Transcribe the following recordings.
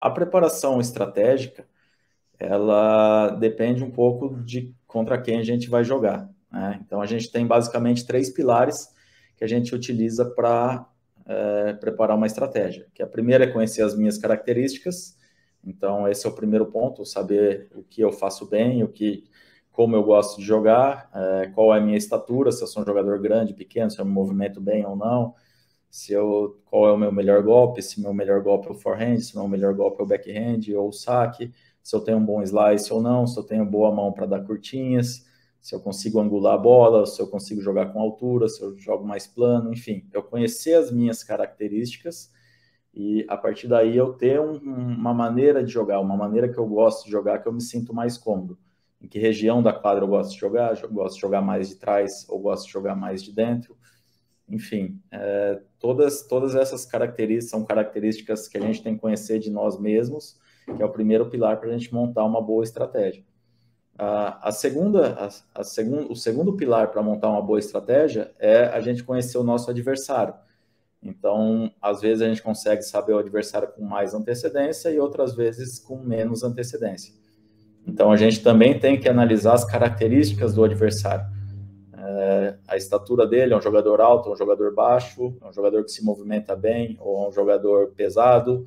A preparação estratégica, ela depende um pouco de contra quem a gente vai jogar. Né? Então, a gente tem basicamente três pilares que a gente utiliza para é, eh, preparar uma estratégia. Que a primeira é conhecer as minhas características. Então, esse é o primeiro ponto, saber o que eu faço bem, o que, como eu gosto de jogar, é, qual é a minha estatura, se eu sou um jogador grande, pequeno, se eu me movimento bem ou não, se eu qual é o meu melhor golpe, se meu melhor golpe é o forehand, se meu melhor golpe é o backhand ou o saque, se eu tenho um bom slice ou não, se eu tenho boa mão para dar curtinhas, se eu consigo angular a bola, se eu consigo jogar com altura, se eu jogo mais plano, enfim, eu conhecer as minhas características e a partir daí eu ter um, uma maneira de jogar, uma maneira que eu gosto de jogar, que eu me sinto mais cômodo. Em que região da quadra eu gosto de jogar? Eu gosto de jogar mais de trás ou gosto de jogar mais de dentro? enfim, é, todas, todas essas características são características que a gente tem que conhecer de nós mesmos, que é o primeiro pilar para a gente montar uma boa estratégia. A, a segunda, a, a segun, o segundo pilar para montar uma boa estratégia é a gente conhecer o nosso adversário. Então, às vezes a gente consegue saber o adversário com mais antecedência e outras vezes com menos antecedência. Então, a gente também tem que analisar as características do adversário estatura dele, é um jogador alto, é um jogador baixo, é um jogador que se movimenta bem ou é um jogador pesado.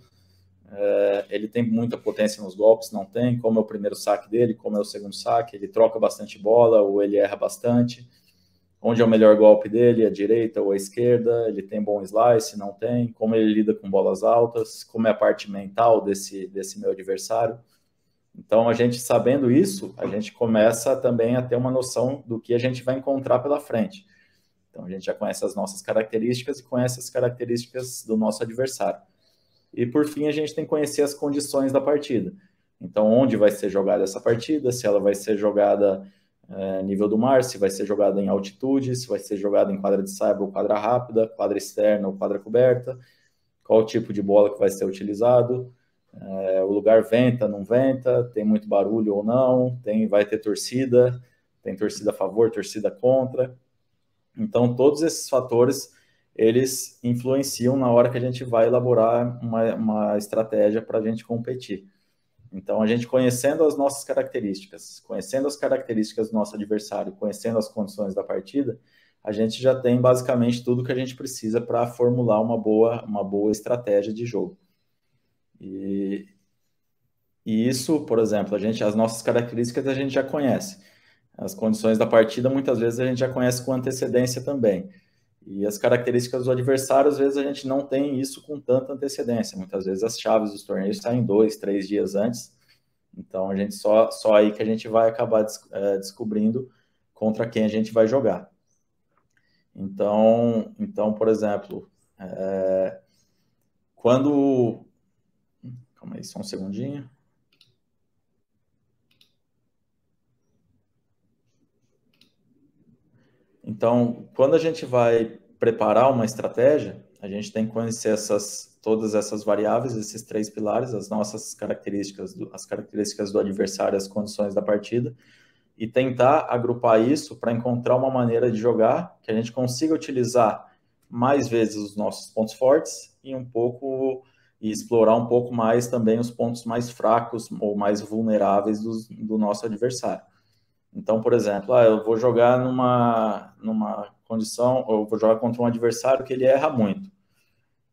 É, ele tem muita potência nos golpes, não tem, como é o primeiro saque dele, como é o segundo saque, ele troca bastante bola ou ele erra bastante. Onde é o melhor golpe dele, a é direita ou a esquerda, ele tem bom slice, não tem, como ele lida com bolas altas, como é a parte mental desse, desse meu adversário. Então, a gente sabendo isso, a gente começa também a ter uma noção do que a gente vai encontrar pela frente. Então, a gente já conhece as nossas características e conhece as características do nosso adversário. E, por fim, a gente tem que conhecer as condições da partida. Então, onde vai ser jogada essa partida, se ela vai ser jogada é, nível do mar, se vai ser jogada em altitude, se vai ser jogada em quadra de saiba ou quadra rápida, quadra externa ou quadra coberta, qual tipo de bola que vai ser utilizado, é, o lugar venta, não venta, tem muito barulho ou não, tem, vai ter torcida, tem torcida a favor, torcida contra. Então, todos esses fatores, eles influenciam na hora que a gente vai elaborar uma, uma estratégia para a gente competir. Então, a gente conhecendo as nossas características, conhecendo as características do nosso adversário, conhecendo as condições da partida, a gente já tem basicamente tudo que a gente precisa para formular uma boa, uma boa estratégia de jogo. E e isso, por exemplo, a gente, as nossas características a gente já conhece. As condições da partida muitas vezes a gente já conhece com antecedência também. E as características do adversário, às vezes a gente não tem isso com tanta antecedência. Muitas vezes as chaves dos torneios saem dois, três dias antes. Então a gente só, só aí que a gente vai acabar des, é, descobrindo contra quem a gente vai jogar. Então, então por exemplo, é, quando. Calma aí, só um segundinho. Então, quando a gente vai preparar uma estratégia, a gente tem que conhecer essas, todas essas variáveis, esses três pilares, as nossas características, as características do adversário, as condições da partida, e tentar agrupar isso para encontrar uma maneira de jogar que a gente consiga utilizar mais vezes os nossos pontos fortes e um pouco e explorar um pouco mais também os pontos mais fracos ou mais vulneráveis do, do nosso adversário. Então, por exemplo, ah, eu vou jogar numa, numa condição, eu vou jogar contra um adversário que ele erra muito.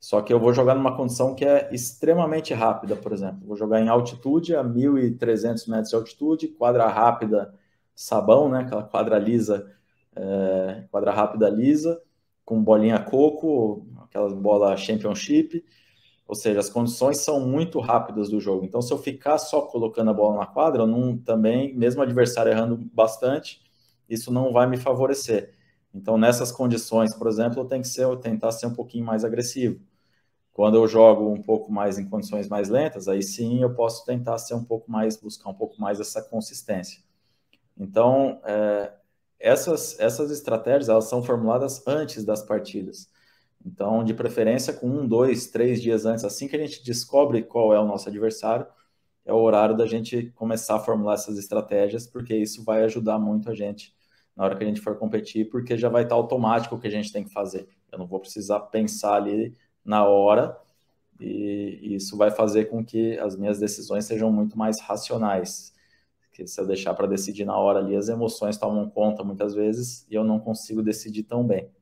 Só que eu vou jogar numa condição que é extremamente rápida, por exemplo. Vou jogar em altitude, a 1.300 metros de altitude, quadra rápida, sabão, né? Aquela quadra lisa, é, quadra rápida lisa, com bolinha coco, aquelas bola championship. Ou seja, as condições são muito rápidas do jogo. Então, se eu ficar só colocando a bola na quadra, não, também, mesmo o adversário errando bastante, isso não vai me favorecer. Então, nessas condições, por exemplo, eu tenho que ser, eu tentar ser um pouquinho mais agressivo. Quando eu jogo um pouco mais em condições mais lentas, aí sim eu posso tentar ser um pouco mais, buscar um pouco mais essa consistência. Então, é, essas, essas estratégias, elas são formuladas antes das partidas. Então, de preferência, com um, dois, três dias antes, assim que a gente descobre qual é o nosso adversário, é o horário da gente começar a formular essas estratégias, porque isso vai ajudar muito a gente na hora que a gente for competir, porque já vai estar automático o que a gente tem que fazer. Eu não vou precisar pensar ali na hora, e isso vai fazer com que as minhas decisões sejam muito mais racionais. Porque se eu deixar para decidir na hora ali, as emoções tomam conta muitas vezes e eu não consigo decidir tão bem.